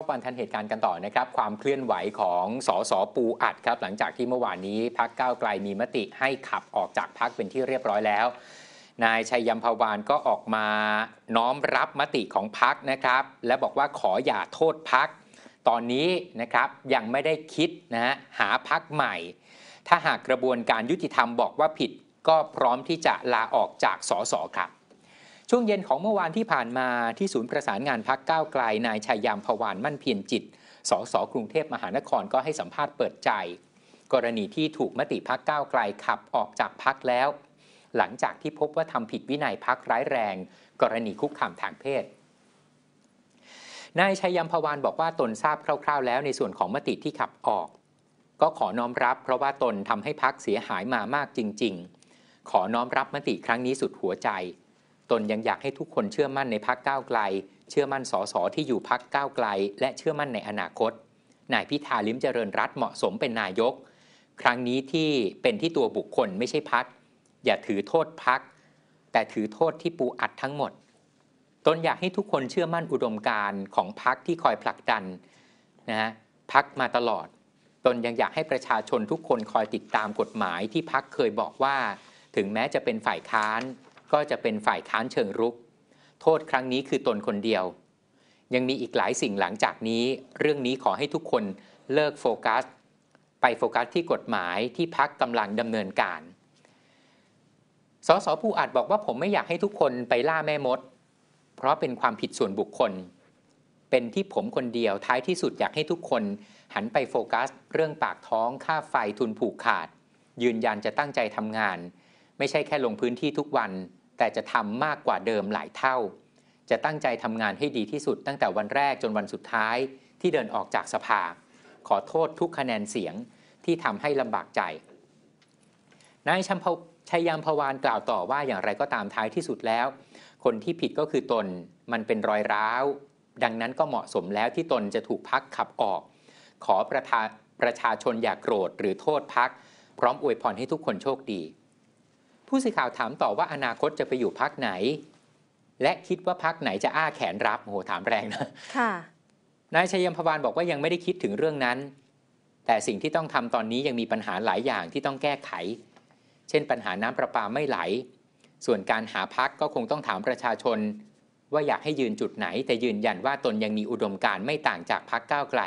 ปันทันเหตุการณ์กันต่อนะครับ ความเคลื่อนไหวของสสปูอัดครับ หลังจากที่เมื่อวานนี้พักก้าวไกลมีมติให้ขับออกจากพักเป็นที่เรียบร้อยแล้ว นายชัยยมพวานก็ออกมาน้อมรับมติของพักนะครับ และบอกว่าขออย่าโทษพักตอนนี้นะครับยังไม่ได้คิดนะฮะหาพักใหม่ ถ้าหากกระบวนการยุติธรรมบอกว่าผิดก็พร้อมที่จะลาออกจากสสครับช่วงเย็นของเมื่อวานที่ผ่านมาที่ศูนย์ประสานงานพักก้าวไกลนายชายามพวานมั่นเพียรจิตสสกรุงเทพมหานครก็ให้สัมภาษณ์เปิดใจ กรณีที่ถูกมติพักก้าวไกลขับออกจากพักแล้ว หลังจากที่พบว่าทำผิดวินัยพักร้ายแรง กรณีคุกคามทางเพศนายชัยยมพวานบอกว่าตนทราบคร่าว ๆ แล้ว ในส่วนของมติที่ขับออก ก็ขอน้อมรับเพราะว่าตนทำให้พักเสียหายมามากจริง ๆ ขอน้อมรับมติครั้งนี้สุดหัวใจตนยังอยากให้ทุกคนเชื่อมั่นในพักก้าวไกล เชื่อมั่นสสที่อยู่พักก้าวไกล และเชื่อมั่นในอนาคต นายพิธาลิมเจริญรัตเหมาะสมเป็นนายก ครั้งนี้ที่เป็นที่ตัวบุคคลไม่ใช่พักอย่าถือโทษพักแต่ถือโทษที่ปูอัดทั้งหมด ตนอยากให้ทุกคนเชื่อมั่นอุดมการณ์ของพักที่คอยผลักดันนะฮะพักมาตลอด ตนยังอยากให้ประชาชนทุกคนคอยติดตามกฎหมายที่พักเคยบอกว่าถึงแม้จะเป็นฝ่ายค้านก็จะเป็นฝ่ายค้านเชิงรุก โทษครั้งนี้คือตนคนเดียว ยังมีอีกหลายสิ่งหลังจากนี้ เรื่องนี้ขอให้ทุกคนเลิกโฟกัส ไปโฟกัสที่กฎหมายที่พักกำลังดำเนินการสสผู้อาจบอกว่าผมไม่อยากให้ทุกคนไปล่าแม่มด เพราะเป็นความผิดส่วนบุคคล เป็นที่ผมคนเดียวท้ายที่สุดอยากให้ทุกคน หันไปโฟกัส เรื่องปากท้องค่าไฟทุนผูกขาด ยืนยันจะตั้งใจทำงาน ไม่ใช่แค่ลงพื้นที่ทุกวันแต่จะทำมากกว่าเดิมหลายเท่า จะตั้งใจทำงานให้ดีที่สุด ตั้งแต่วันแรกจนวันสุดท้ายที่เดินออกจากสภา ขอโทษทุกคะแนนเสียงที่ทำให้ลำบากใจ นายชัชัยยามพวานกล่าวต่อว่าอย่างไรก็ตามท้ายที่สุดแล้ว คนที่ผิดก็คือตนมันเป็นรอยร้าว ดังนั้นก็เหมาะสมแล้วที่ตนจะถูกพักขับออก ขอประชาประชาชนอย่ากโกรธหรือโทษพักพร้อมอวยพรให้ทุกคนโชคดีผู้สื่อข่าวถามต่อว่าอนาคตจะไปอยู่พักไหน และคิดว่าพักไหนจะอ้าแขนรับโอ้โหถามแรงนะค่ะนายชัยยมพวานบอกว่ายังไม่ได้คิดถึงเรื่องนั้น แต่สิ่งที่ต้องทำตอนนี้ยังมีปัญหาหลายอย่างที่ต้องแก้ไข เช่นปัญหาน้ำประปาไม่ไหลส่วนการหาพักก็คงต้องถามประชาชน ว่าอยากให้ยืนจุดไหน แต่ยืนยันว่าตนยังมีอุดมการไม่ต่างจากพักก้าวไกล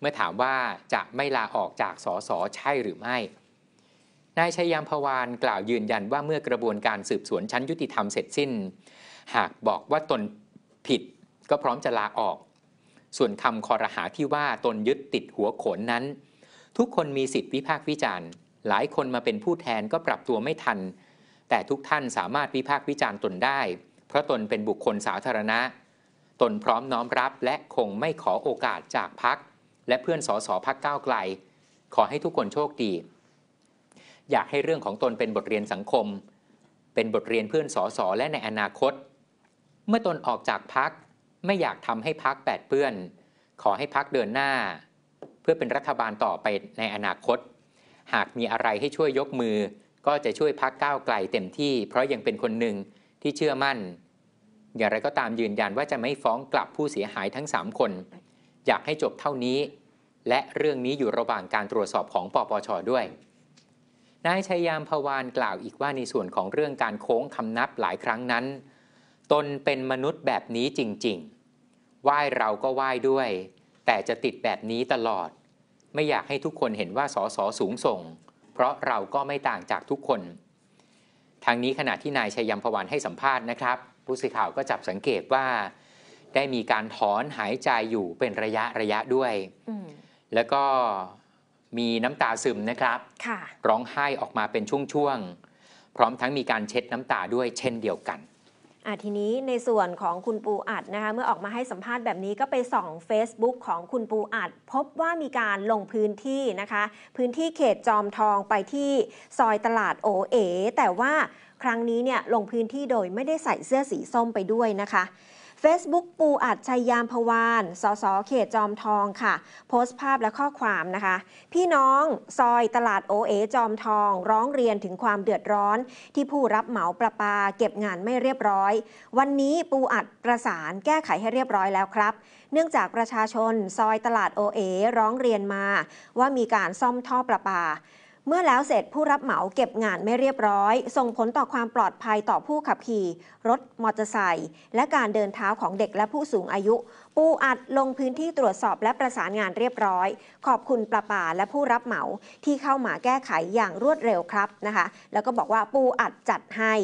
เมื่อถามว่าจะไม่ลาออกจากสสใช่หรือไม่นายชัยยามพวานกล่าวยืนยันว่าเมื่อกระบวนการสืบสวนชั้นยุติธรรม เสร็จสิ้น หากบอกว่าตนผิดก็พร้อมจะลาออก ส่วนคำคอรหาที่ว่าตนยึดติดหัวโขนนั้น ทุกคนมีสิทธิวิพากษ์วิจารณ์ หลายคนมาเป็นผู้แทนก็ปรับตัวไม่ทัน แต่ทุกท่านสามารถวิพากษ์วิจารณ์ตนได้ เพราะตนเป็นบุคคลสาธารณะ ตนพร้อมน้อมรับและคงไม่ขอโอกาสจากพักและเพื่อนสสพักก้าวไกล ขอให้ทุกคนโชคดีอยากให้เรื่องของตนเป็นบทเรียนสังคม เป็นบทเรียนเพื่อนสอสอและในอนาคต เมื่อตนออกจากพักไม่อยากทำให้พักแปดเปื้อน ขอให้พักเดินหน้า เพื่อเป็นรัฐบาลต่อไปในอนาคต หากมีอะไรให้ช่วยยกมือ ก็จะช่วยพักก้าวไกลเต็มที่ เพราะยังเป็นคนหนึ่งที่เชื่อมั่น อย่างไรก็ตามยืนยันว่าจะไม่ฟ้องกลับผู้เสียหายทั้ง3คนอยากให้จบเท่านี้ และเรื่องนี้อยู่ระหว่างการตรวจสอบของปปชด้วยนายชัยยามพวานกล่าวอีกว่าในส่วนของเรื่องการโค้งคำนับหลายครั้งนั้น ตนเป็นมนุษย์แบบนี้จริง ๆ ไหว้เราก็ไหว้ด้วย แต่จะติดแบบนี้ตลอด ไม่อยากให้ทุกคนเห็นว่าสอสอสูงส่ง เพราะเราก็ไม่ต่างจากทุกคนทางนี้ขณะที่นายชัยยามพวานให้สัมภาษณ์นะครับ ผู้สื่อข่าวก็จับสังเกตว่า ได้มีการถอนหายใจอยู่เป็นระยะระยะด้วยแล้วก็มีน้ำตาซึมนะครับร้องไห้ออกมาเป็นช่วงๆ พร้อมทั้งมีการเช็ดน้ำตาด้วยเช่นเดียวกัน ทีนี้ในส่วนของคุณปูอัดนะคะ เมื่อออกมาให้สัมภาษณ์แบบนี้ก็ไปส่อง Facebook ของคุณปูอัด พบว่ามีการลงพื้นที่นะคะ พื้นที่เขตจอมทองไปที่ซอยตลาดโอเอแต่ว่าครั้งนี้เนี่ยลงพื้นที่โดยไม่ได้ใส่เสื้อสีส้มไปด้วยนะคะ Facebook ปูอัดชัยยามพวานสสเขตจอมทองค่ะ โพสต์ภาพและข้อความนะคะ พี่น้องซอยตลาดโอเอจอมทองร้องเรียนถึงความเดือดร้อน ที่ผู้รับเหมาประปา เก็บงานไม่เรียบร้อย วันนี้ปูอัดประสานแก้ไขให้เรียบร้อยแล้วครับ เนื่องจากประชาชนซอยตลาดโอเอร้องเรียนมา ว่ามีการซ่อมท่อประปาเมื่อแล้วเสร็จผู้รับเหมาเก็บงานไม่เรียบร้อย ส่งผลต่อความปลอดภัยต่อผู้ขับขี่ รถมอเตอร์ไซค์และการเดินเท้าของเด็กและผู้สูงอายุปูอัดลงพื้นที่ตรวจสอบและประสานงานเรียบร้อย ขอบคุณประป่าและผู้รับเหมาที่เข้ามาแก้ไขอย่างรวดเร็วครับนะคะ แล้วก็บอกว่าปูอัดจัดให้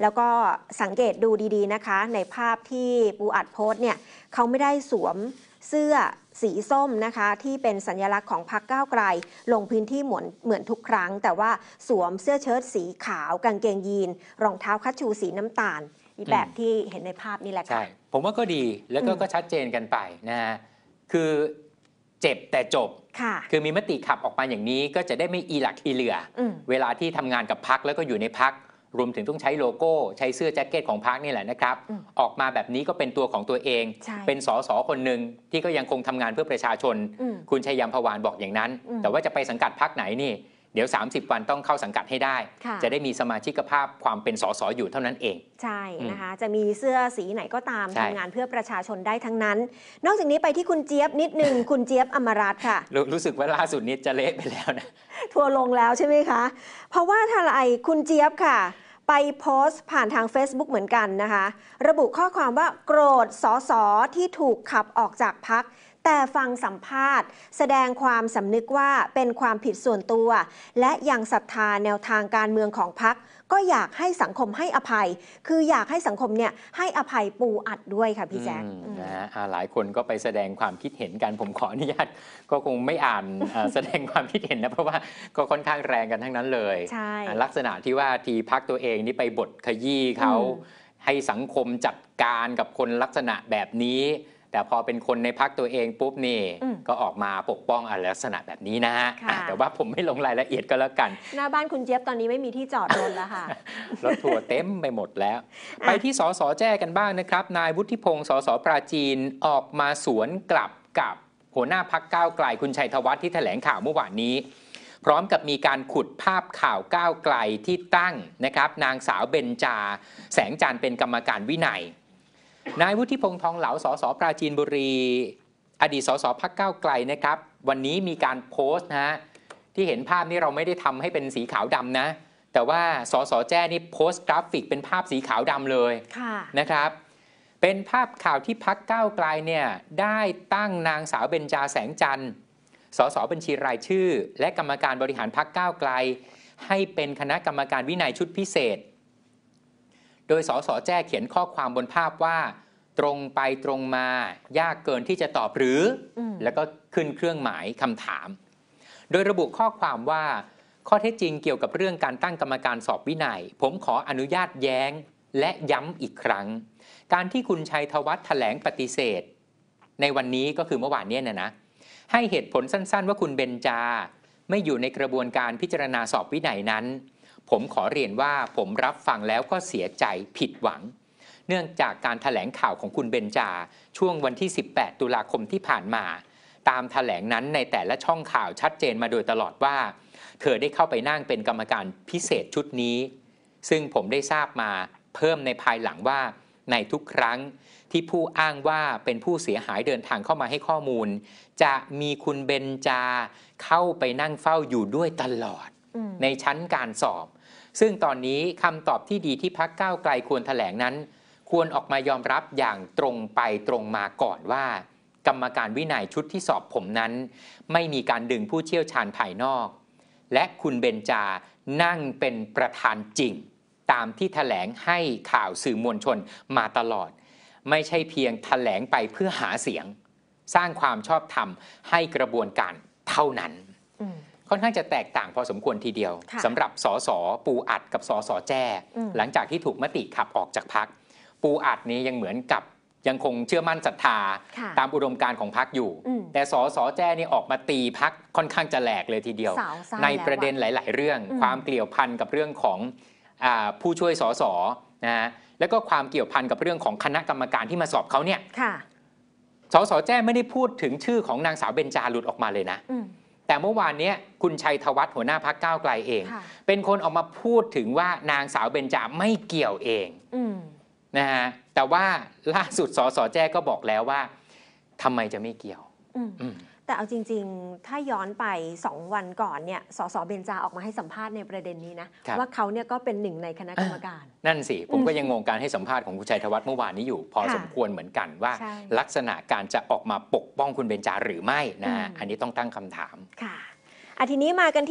แล้วก็สังเกตดูดีๆนะคะ ในภาพที่ปูอัดโพสเนี่ยเขาไม่ได้สวมเสื้อสีส้มนะคะ ที่เป็นสัญลักษณ์ของพรรคก้าวไกล ลงพื้นที่เหมือนเหมือนทุกครั้ง แต่ว่าสวมเสื้อเชิ้ตสีขาว กางเกงยีนรองเท้าคัชชูสีน้ำตาลแบบที่เห็นในภาพนี่แหละค่ะใช่ผมว่าก็ดีแล้วก็ก็ชัดเจนกันไปนะฮะคือเจ็บแต่จบคคือมีมติขับออกมาอย่างนี้ก็จะได้ไม่อีหลักอีเหลือ เวลาที่ทำงานกับพักแล้วก็อยู่ในพักรวมถึงต้องใช้โลโก้ใช้เสื้อแจ็คเก็ตของพรรคนี่แหละนะครับ ออกมาแบบนี้ก็เป็นตัวของตัวเอง เป็นสสคนหนึ่งที่ก็ยังคงทำงานเพื่อประชาชน คุณชัยยามพวานบอกอย่างนั้น แต่ว่าจะไปสังกัดพรรคไหนนี่เดี๋ยว 30 วันต้องเข้าสังกัดให้ได้ จะได้มีสมาชิกภาพความเป็นสสออยู่เท่านั้นเอง ใช่นะคะจะมีเสื้อสีไหนก็ตามทำงานเพื่อประชาชนได้ทั้งนั้น นอกจากนี้ไปที่คุณเจี๊ยบนิดหนึ่งคุณเจี๊ยบอมรัตค่ะรรู้สึกว่าล่าสุดนี้จะเละไปแล้วนะทัวลงแล้วใช่ไหมคะ เพราะว่าทลายคุณเจี๊ยบค่ะ ไปโพสต์ผ่านทาง Facebook เหมือนกันนะคะ ระบุข้อความว่าโกรธสอสอที่ถูกขับออกจากพักแต่ฟังสัมภาษณ์ แสดงความสำนึกว่าเป็นความผิดส่วนตัว และยังศรัทธาแนวทางการเมืองของพรรคก็อยากให้สังคมให้อภัย คืออยากให้สังคมเนี่ยให้อภัยปูอัดด้วยค่ะพี่แจ๊คนะฮะหลายคนก็ไปแสดงความคิดเห็นกันผมขออนุญาตก็คงไม่อ่านแสดงความคิดเห็นนะเพราะว่าก็ค่อนข้างแรงกันทั้งนั้นเลยลักษณะที่ว่าทีพักตัวเองนี่ไปบทขยี้เขาให้สังคมจัดการกับคนลักษณะแบบนี้แต่พอเป็นคนในพักตัวเองปุ๊บนี่ก็ออกมาปกป้องอลักษณะแบบนี้นะฮะแต่ว่าผมไม่ลงรายละเอียดก็แล้วกันหน้าบ้านคุณเจี๊ยบตอนนี้ไม่มีที่จอดรถแล้วค่ะรถทัวร์เต็มไปหมดแล้ว ไปที่สสแจ้กันบ้างนะครับ นายวุฒิพงศ์สสปราจีนออกมาสวนกลับกับ หัวหน้าพักก้าวไกลคุณชัยธวัฒน์ที่แถลงข่าวเมื่อวานนี้ พร้อมกับมีการขุดภาพข่าวก้าวไกลที่ตั้งนะครับ นางสาวเบญจา แสงจันเป็นกรรมการวินัยนายวุฒิพงษ์ทองเหลาสสปราจีนบุรี อดีตสสพักเก้าไกลนะครับ วันนี้มีการโพสต์นะฮะที่เห็นภาพนี่เราไม่ได้ทำให้เป็นสีขาวดำนะ แต่ว่าสส แจ้นี่โพสต์กราฟิกเป็นภาพสีขาวดำเลยะนะครับเป็นภาพข่าวที่พักเก้าไกลเนี่ย ได้ตั้งนางสาวเบญจาแสงจันทร์ สสบัญชีรายชื่อ และกรรมการบริหารพักเก้าไกล ให้เป็นคณะกรรมการวินัยชุดพิเศษโดยสส แจ้เขียนข้อความบนภาพว่า ตรงไปตรงมา ยากเกินที่จะตอบหรืออแล้วก็ขึ้นเครื่องหมายคำถาม โดยระบุข้อความว่าข้อเท็จจริงเกี่ยวกับเรื่องการตั้งกรรมการ สอบวินยัย ผมขออนุญาตแย้งและย้ำอีกครั้ง การที่คุณชัยธวัฒน์แถลงปฏิเสธ ในวันนี้ก็คือเมื่อวานนี้เนี่ยนะให้เหตุผลสั้นๆ ว่าคุณเบนจา ไม่อยู่ในกระบวนการพิจารณาสอบวินัยนั้นผมขอเรียนว่าผมรับฟังแล้วก็เสียใจผิดหวัง เนื่องจากการถแถลงข่าวของคุณเบนจา ช่วงวันที่ 18 ตุลาคมที่ผ่านมา ตามถแถลงนั้นในแต่ละช่องข่าวชัดเจนมาโดยตลอดว่า เธอได้เข้าไปนั่งเป็นกรรมการพิเศษชุดนี้ ซึ่งผมได้ทราบมาเพิ่มในภายหลังว่าในทุกครั้งที่ผู้อ้างว่าเป็นผู้เสียหายเดินทางเข้ามาให้ข้อมูล จะมีคุณเบนจา เข้าไปนั่งเฝ้าอยู่ด้วยตลอด ในชั้นการสอบซึ่งตอนนี้คำตอบที่ดีที่พักก้าวไกลควรถแถลงนั้น ควรออกมายอมรับอย่างตรงไปตรงมาก่อนว่า กรรมการวินัยชุดที่สอบผมนั้น ไม่มีการดึงผู้เชี่ยวชาญภายนอก และคุณเบนจานั่งเป็นประธานจริง ตามที่ถแถลงให้ข่าวสื่อมวลชนมาตลอด ไม่ใช่เพียงถแถลงไปเพื่อหาเสียง สร้างความชอบธรรมให้กระบวนการเท่านั้นค่อนข้างจะแตกต่างพอสมควรทีเดียว สำหรับสสปูอัดกับสสแจ้ หลังจากที่ถูกมติขับออกจากพักปูอัดนี้ยังเหมือนกับยังคงเชื่อมั่นศรัทธา ตามอุดมการของพักอยู่ แต่สสแจ้ นี่ออกมาตีพักค่อนข้างจะแหลกเลยทีเดียวในประเด็นหลาย ๆ เรื่องความเกี่ยวพันกับเรื่องของผู้ช่วยสสนะฮะแล้วก็ความเกี่ยวพันกับเรื่องของคณะกรรมการที่มาสอบเขาเนี่ยสสแจ้ไม่ได้พูดถึงชื่อของนางสาวเบญจาหลุดออกมาเลยนะแต่เมื่อวานนี้คุณชัยธวัฒน์หัวหน้าพักก้าวไกลเอง เป็นคนออกมาพูดถึงว่านางสาวเบญจาไม่เกี่ยวเองนะฮะแต่ว่าล่าสุดสสแจ้ก็บอกแล้วว่าทำไมจะไม่เกี่ยวแต่เอาจริงๆ ถ้าย้อนไป 2 วันก่อนเนี่ย สส เบนจาออกมาให้สัมภาษณ์ในประเด็นนี้นะ ว่าเขาเนี่ยก็เป็นหนึ่งในคณะกรรมการ นั่นสิ ผมก็ยังงงการให้สัมภาษณ์ของคุณชัยธวัฒน์เมื่อวานนี้อยู่พอสมควรเหมือนกันว่าลักษณะการจะออกมาปกป้องคุณเบนจาหรือไม่นะอันนี้ต้องตั้งคำถาม ค่ะอาทีนี้มากันที่